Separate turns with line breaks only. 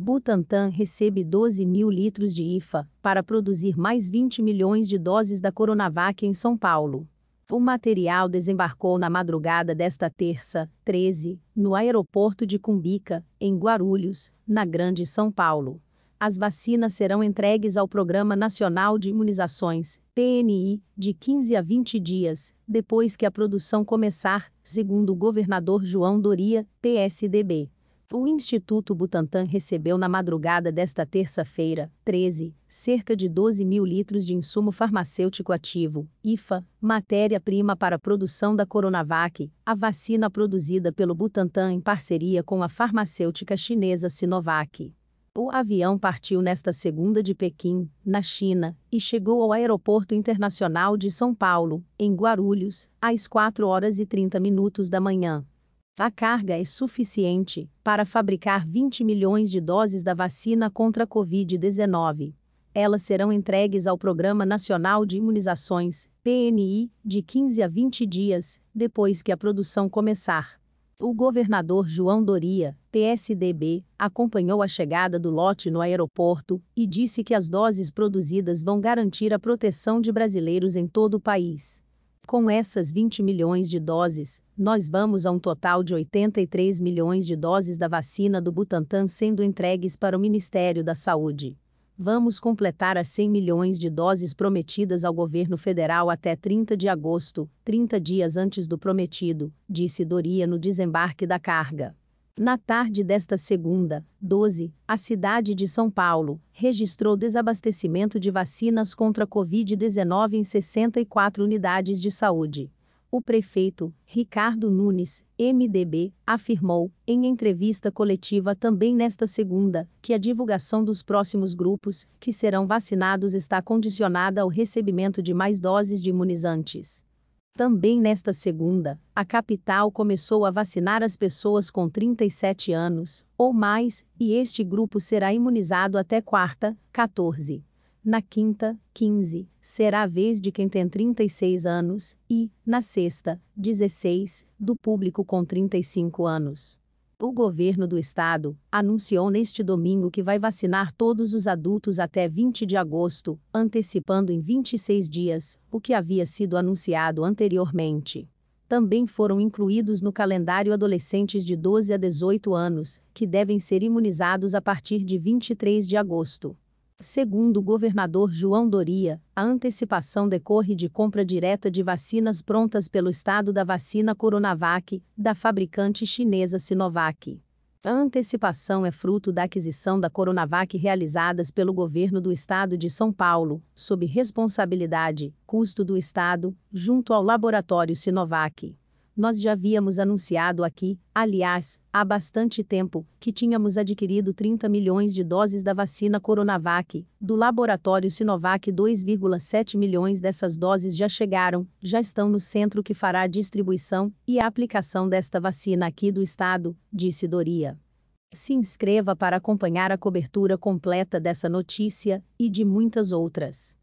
Butantan recebe 12 mil litros de IFA para produzir mais 20 milhões de doses da Coronavac em São Paulo. O material desembarcou na madrugada desta terça, 13, no aeroporto de Cumbica, em Guarulhos, na Grande São Paulo. As vacinas serão entregues ao Programa Nacional de Imunizações, PNI, de 15 a 20 dias, depois que a produção começar, segundo o governador João Doria, PSDB. O Instituto Butantan recebeu na madrugada desta terça-feira, 13, cerca de 12 mil litros de insumo farmacêutico ativo, IFA, matéria-prima para a produção da Coronavac, a vacina produzida pelo Butantan em parceria com a farmacêutica chinesa Sinovac. O avião partiu nesta segunda de Pequim, na China, e chegou ao Aeroporto Internacional de São Paulo, em Guarulhos, às 4 horas e 30 minutos da manhã a carga é suficiente para fabricar 20 milhões de doses da vacina contra a Covid-19. Elas serão entregues ao Programa Nacional de Imunizações, PNI, de 15 a 20 dias depois que a produção começar. O governador João Doria, PSDB, acompanhou a chegada do lote no aeroporto e disse que as doses produzidas vão garantir a proteção de brasileiros em todo o país. Com essas 20 milhões de doses, nós vamos a um total de 83 milhões de doses da vacina do Butantan sendo entregues para o Ministério da Saúde. Vamos completar as 100 milhões de doses prometidas ao governo federal até 30 de agosto, 30 dias antes do prometido, disse Doria no desembarque da carga. Na tarde desta segunda, 12, a cidade de São Paulo registrou desabastecimento de vacinas contra a Covid-19 em 64 unidades de saúde. O prefeito, Ricardo Nunes, MDB, afirmou, em entrevista coletiva também nesta segunda, que a divulgação dos próximos grupos que serão vacinados está condicionada ao recebimento de mais doses de imunizantes. Também nesta segunda, a capital começou a vacinar as pessoas com 37 anos ou mais, e este grupo será imunizado até quarta, 14. Na quinta, 15, será a vez de quem tem 36 anos, e, na sexta, 16, do público com 35 anos. O governo do estado anunciou neste domingo que vai vacinar todos os adultos até 20 de agosto, antecipando em 26 dias o que havia sido anunciado anteriormente. Também foram incluídos no calendário adolescentes de 12 a 18 anos, que devem ser imunizados a partir de 23 de agosto. Segundo o governador João Doria, a antecipação decorre de compra direta de vacinas prontas pelo estado da vacina Coronavac, da fabricante chinesa Sinovac. A antecipação é fruto da aquisição da Coronavac realizadas pelo governo do estado de São Paulo, sob responsabilidade, custo do estado, junto ao laboratório Sinovac. Nós já havíamos anunciado aqui, aliás, há bastante tempo, que tínhamos adquirido 30 milhões de doses da vacina Coronavac, do laboratório Sinovac 2,7 milhões dessas doses já chegaram, já estão no centro que fará a distribuição e a aplicação desta vacina aqui do estado, disse Doria. Se inscreva para acompanhar a cobertura completa dessa notícia e de muitas outras.